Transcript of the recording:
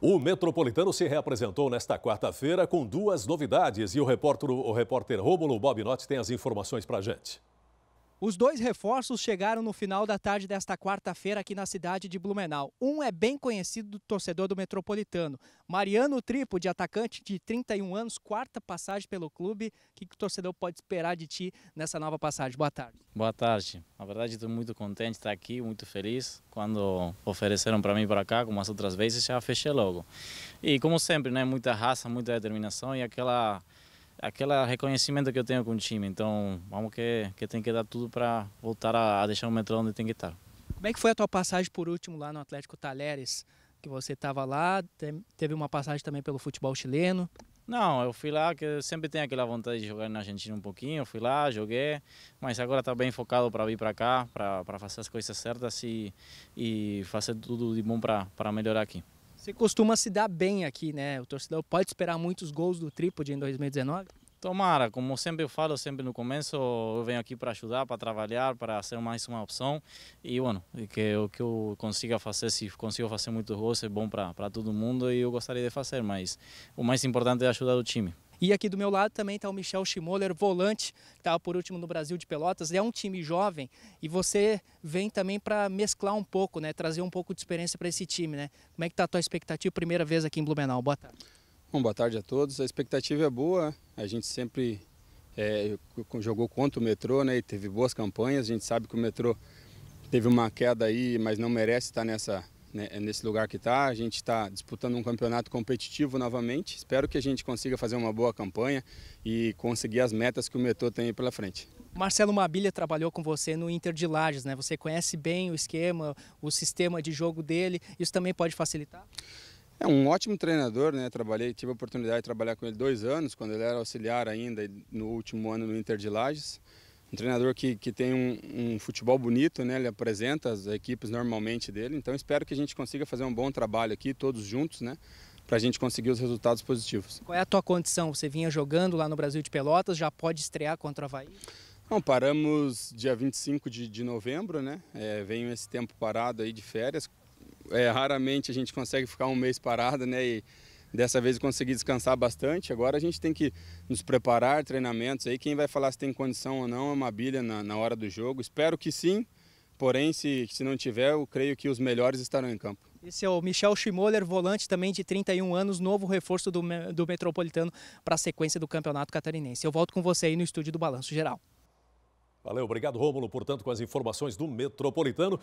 O Metropolitano se reapresentou nesta quarta-feira com duas novidades e o repórter, o repórter Rômulo Bobinotti tem as informações para a gente. Os dois reforços chegaram no final da tarde desta quarta-feira aqui na cidade de Blumenau. Um é bem conhecido do torcedor do Metropolitano, Mariano Tripo, de atacante de 31 anos, quarta passagem pelo clube. O que, o torcedor pode esperar de ti nessa nova passagem? Boa tarde. Boa tarde. Na verdade, estou muito contente de estar aqui, muito feliz. Quando ofereceram para mim para cá, como as outras vezes, já fechei logo. E como sempre, né, muita raça, muita determinação e aquela aquele reconhecimento que eu tenho com o time. Então, vamos que, que tem que dar tudo para voltar a, a, deixar o metrô onde tem que estar. Como é que foi a tua passagem por último lá no Atlético Talheres? Que você estava lá, teve uma passagem também pelo futebol chileno. Não, eu fui lá, que eu sempre tenho aquela vontade de jogar na Argentina um pouquinho, eu fui lá, joguei, mas agora está bem focado para vir para cá, para fazer as coisas certas e, e fazer tudo de bom para melhorar aqui. Você costuma se dar bem aqui, né? O torcedor pode esperar muitos gols do Trípode em 2019? Tomara, como sempre eu falo, sempre no começo, eu venho aqui para ajudar, para trabalhar, para ser mais uma opção. E, bueno, que o que eu consiga fazer, se consigo fazer muitos gols, é bom para todo mundo e eu gostaria de fazer, mas o mais importante é ajudar o time. E aqui do meu lado também está o Michel Schmoller, volante, que estava tá por último no Brasil de Pelotas. É um time jovem e você vem também para mesclar um pouco, né? trazer um pouco de experiência para esse time. Né? Como é que está a tua expectativa? Primeira vez aqui em Blumenau. Boa tarde. Bom, boa tarde a todos. A expectativa é boa. A gente sempre é, jogou contra o metrô né? e teve boas campanhas. A gente sabe que o metrô teve uma queda aí, mas não merece estar tá nessa né, é nesse lugar que está. A gente está disputando um campeonato competitivo novamente. Espero que a gente consiga fazer uma boa campanha e conseguir as metas que o Metrô tem pela frente. Marcelo Mabilha trabalhou com você no Inter de Lages, né? Você conhece bem o esquema, o sistema de jogo dele. Isso também pode facilitar? É um ótimo treinador, né? Trabalhei, tive a oportunidade de trabalhar com ele dois anos, quando ele era auxiliar ainda, no último ano no Inter de Lages um treinador que, que tem um, um, futebol bonito, né? Ele apresenta as equipes normalmente dele. Então espero que a gente consiga fazer um bom trabalho aqui, todos juntos, né? Para a gente conseguir os resultados positivos. Qual é a tua condição? Você vinha jogando lá no Brasil de Pelotas, já pode estrear contra o Havaí? Não, paramos dia 25 de, de novembro, né? É, venho esse tempo parado aí de férias. É, raramente a gente consegue ficar um mês parado, né? E, Dessa vez eu consegui descansar bastante. Agora a gente tem que nos preparar, treinamentos aí. Quem vai falar se tem condição ou não é uma bilha na, na hora do jogo. Espero que sim, porém, se, se não tiver, eu creio que os melhores estarão em campo. Esse é o Michel Schmoller, volante também de 31 anos, novo reforço do, do Metropolitano para a sequência do Campeonato Catarinense. Eu volto com você aí no estúdio do Balanço Geral. Valeu, obrigado Rômulo, portanto, com as informações do Metropolitano.